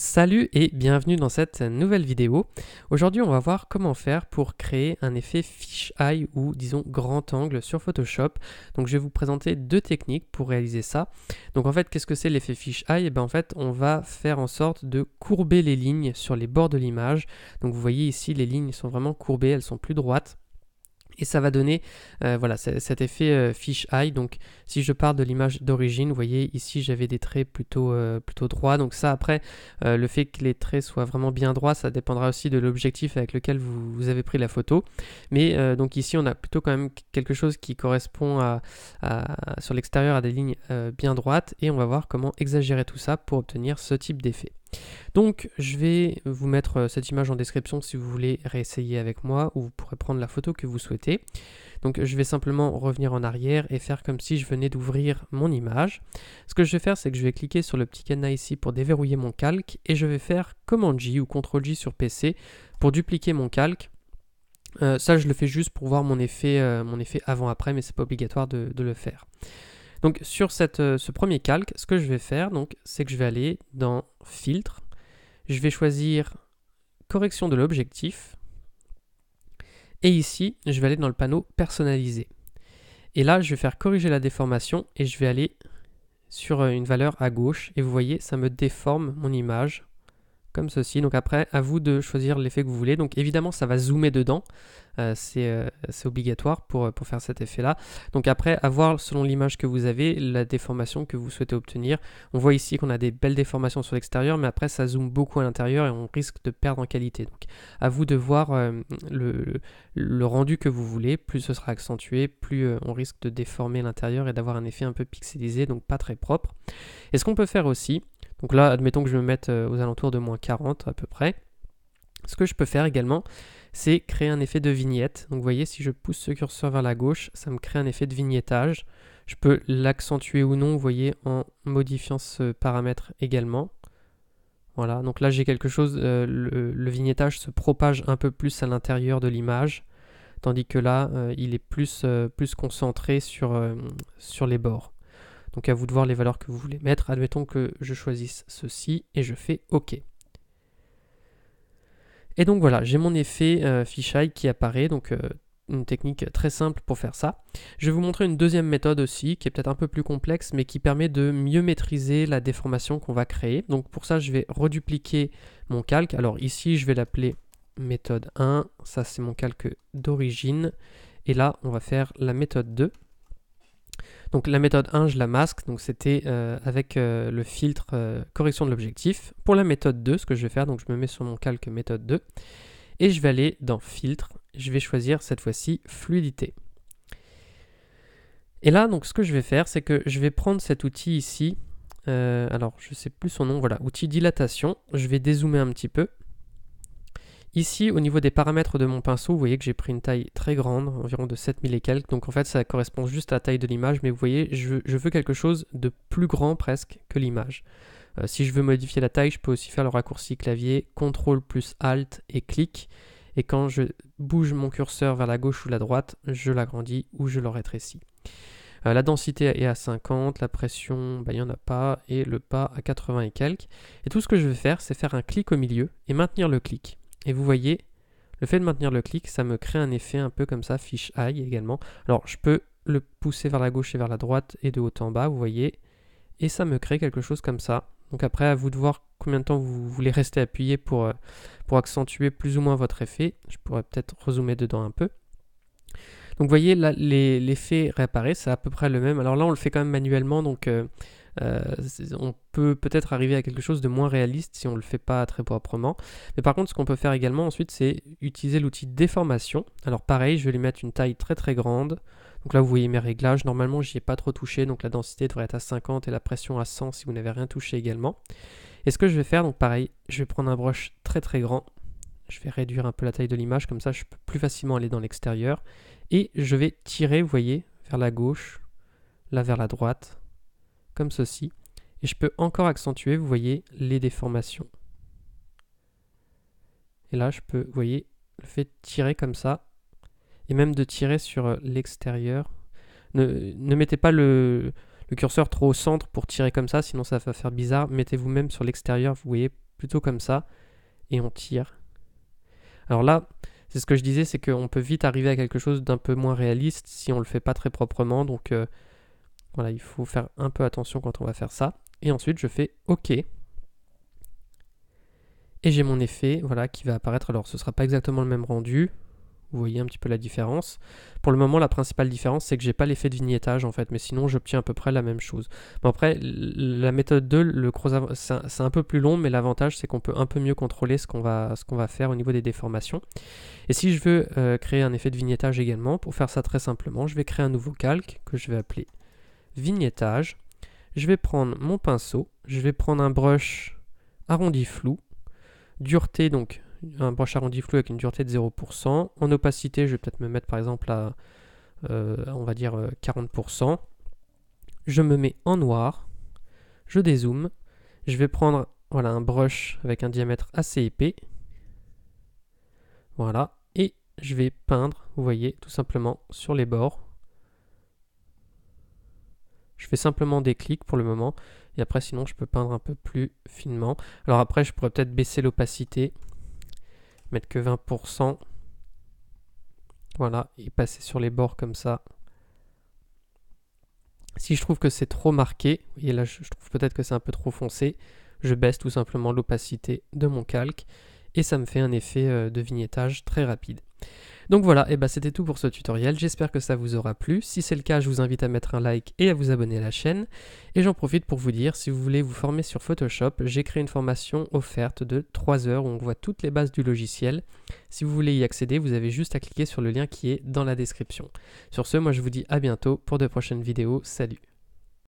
Salut et bienvenue dans cette nouvelle vidéo. Aujourd'hui on va voir comment faire pour créer un effet Eye ou disons grand angle sur Photoshop. Donc je vais vous présenter deux techniques pour réaliser ça. Donc en fait qu'est-ce que c'est l'effet fisheye Et eh bien en fait on va faire en sorte de courber les lignes sur les bords de l'image. Donc vous voyez ici les lignes sont vraiment courbées, elles sont plus droites. Et ça va donner euh, voilà, cet effet euh, fish eye. Donc si je pars de l'image d'origine, vous voyez ici j'avais des traits plutôt, euh, plutôt droits. Donc ça après, le fait que les traits soient vraiment bien droits, ça dépendra aussi de l'objectif avec lequel vous, avez pris la photo. Mais donc ici on a plutôt quand même quelque chose qui correspond sur l'extérieur à des lignes bien droites. Et on va voir comment exagérer tout ça pour obtenir ce type d'effet. Donc je vais vous mettre euh, cette image en description si vous voulez réessayer avec moi ou vous pourrez prendre la photo que vous souhaitez. Donc je vais simplement revenir en arrière et faire comme si je venais d'ouvrir mon image. Ce que je vais faire c'est que je vais cliquer sur le petit cadenas ici pour déverrouiller mon calque et je vais faire Command J ou Ctrl J sur PC pour dupliquer mon calque. Euh, ça je le fais juste pour voir mon effet, euh, mon effet avant-après mais c'est pas obligatoire de le faire. Donc sur euh, ce premier calque, ce que je vais faire, c'est que je vais aller dans Filtre, je vais choisir Correction de l'objectif, et ici, je vais aller dans le panneau personnalisé. Et là, je vais faire corriger la déformation et je vais aller sur euh, une valeur à gauche. Et vous voyez, ça me déforme mon image comme ceci. Donc après, à vous de choisir l'effet que vous voulez. Donc évidemment, ça va zoomer dedans. Euh, euh, c'est obligatoire pour, euh, pour faire cet effet-là. Donc après, avoir selon l'image que vous avez, la déformation que vous souhaitez obtenir. On voit ici qu'on a des belles déformations sur l'extérieur, mais après, ça zoome beaucoup à l'intérieur et on risque de perdre en qualité. Donc à vous de voir le, le, rendu que vous voulez. Plus ce sera accentué, plus on risque de déformer l'intérieur et d'avoir un effet un peu pixelisé, donc pas très propre. Et ce qu'on peut faire aussi, donc là, admettons que je me mette euh, aux alentours de moins 40 à peu près. Ce que je peux faire également, c'est créer un effet de vignette. Donc vous voyez, si je pousse ce curseur vers la gauche, ça me crée un effet de vignettage. Je peux l'accentuer ou non, vous voyez, en modifiant ce paramètre également. Voilà, donc là j'ai quelque chose, euh, le, vignettage se propage un peu plus à l'intérieur de l'image, tandis que là, euh, il est plus, plus concentré sur, sur les bords. Donc à vous de voir les valeurs que vous voulez mettre. Admettons que je choisisse ceci et je fais OK. Et donc voilà, j'ai mon effet euh, fisheye qui apparaît. Donc euh, une technique très simple pour faire ça. Je vais vous montrer une deuxième méthode aussi, qui est peut-être un peu plus complexe, mais qui permet de mieux maîtriser la déformation qu'on va créer. Donc pour ça, je vais redupliquer mon calque. Alors ici, je vais l'appeler méthode 1, ça c'est mon calque d'origine. Et là, on va faire la méthode 2. Donc la méthode 1, je la masque, donc c'était euh, avec euh, le filtre euh, correction de l'objectif. Pour la méthode 2, ce que je vais faire, donc je me mets sur mon calque méthode 2, et je vais aller dans filtre, je vais choisir cette fois-ci fluidité. Et là, donc ce que je vais faire, c'est que je vais prendre cet outil ici, alors je ne sais plus son nom, voilà, outil dilatation, je vais dézoomer un petit peu, Ici, au niveau des paramètres de mon pinceau, vous voyez que j'ai pris une taille très grande, environ de 7000 et quelques. Donc en fait, ça correspond juste à la taille de l'image, mais vous voyez, je, veux quelque chose de plus grand presque que l'image. Euh, si je veux modifier la taille, je peux aussi faire le raccourci clavier CTRL plus ALT et clic. Et quand je bouge mon curseur vers la gauche ou la droite, je l'agrandis ou je le rétrécis. Euh, la densité est à 50, la pression, bah, il n'y en a pas, et le pas à 80 et quelques. Et tout ce que je vais faire, c'est faire un clic au milieu et maintenir le clic. Et vous voyez, le fait de maintenir le clic, ça me crée un effet un peu comme ça, fish eye également. Alors je peux le pousser vers la gauche et vers la droite et de haut en bas, vous voyez. Et ça me crée quelque chose comme ça. Donc après, à vous de voir combien de temps vous voulez rester appuyé pour, euh, pour accentuer plus ou moins votre effet. Je pourrais peut-être zoomer dedans un peu. Donc vous voyez, là, l'effet réapparaît, c'est à peu près le même. Alors là, on le fait quand même manuellement, donc euh, euh, on peut peut-être arriver à quelque chose de moins réaliste si on ne le fait pas très proprement. Mais par contre, ce qu'on peut faire également ensuite, c'est utiliser l'outil déformation. Alors pareil, je vais lui mettre une taille très très grande. Donc là, vous voyez mes réglages. Normalement, j'y ai pas trop touché, donc la densité devrait être à 50 et la pression à 100 si vous n'avez rien touché également. Et ce que je vais faire, donc pareil, je vais prendre un brush très très grand. Je vais réduire un peu la taille de l'image, comme ça je peux plus facilement aller dans l'extérieur. Et je vais tirer, vous voyez, vers la gauche, là vers la droite, comme ceci, et je peux encore accentuer, vous voyez, les déformations. Et là, je peux, vous voyez, le fait tirer comme ça, et même de tirer sur euh, l'extérieur. Ne, mettez pas le, curseur trop au centre pour tirer comme ça, sinon ça va faire bizarre. Mettez-vous même sur l'extérieur, vous voyez, plutôt comme ça, et on tire. Alors là, c'est ce que je disais, c'est qu'on peut vite arriver à quelque chose d'un peu moins réaliste si on le fait pas très proprement, donc... Euh, voilà, il faut faire un peu attention quand on va faire ça. Et ensuite, je fais OK. Et j'ai mon effet voilà, qui va apparaître. Alors, ce ne sera pas exactement le même rendu. Vous voyez un petit peu la différence. Pour le moment, la principale différence, c'est que j'ai pas l'effet de vignettage en fait, mais sinon j'obtiens à peu près la même chose. après, la méthode 2, le c'est un peu plus long, mais l'avantage c'est qu'on peut un peu mieux contrôler ce qu'on va, qu'on va, faire au niveau des déformations. Et si je veux euh, créer un effet de vignettage également, pour faire ça très simplement, je vais créer un nouveau calque que je vais appeler vignettage, je vais prendre mon pinceau, je vais prendre un brush arrondi flou, dureté donc un brush arrondi flou avec une dureté de 0%, en opacité je vais peut-être me mettre par exemple à euh, on va dire 40%, euh, je me mets en noir, je dézoome, je vais prendre voilà, un brush avec un diamètre assez épais, voilà, et je vais peindre, vous voyez, tout simplement sur les bords, je fais simplement des clics pour le moment. Et après, sinon, je peux peindre un peu plus finement. Alors après, je pourrais peut-être baisser l'opacité. Mettre que 20%. Voilà. Et passer sur les bords comme ça. Si je trouve que c'est trop marqué, et là, je trouve peut-être que c'est un peu trop foncé, je baisse tout simplement l'opacité de mon calque et ça me fait un effet euh, de vignettage très rapide. Donc voilà, et bah c'était tout pour ce tutoriel, j'espère que ça vous aura plu. Si c'est le cas, je vous invite à mettre un like et à vous abonner à la chaîne. Et j'en profite pour vous dire, si vous voulez vous former sur Photoshop, j'ai créé une formation offerte de 3 heures où on voit toutes les bases du logiciel. Si vous voulez y accéder, vous avez juste à cliquer sur le lien qui est dans la description. Sur ce, moi je vous dis à bientôt pour de prochaines vidéos. Salut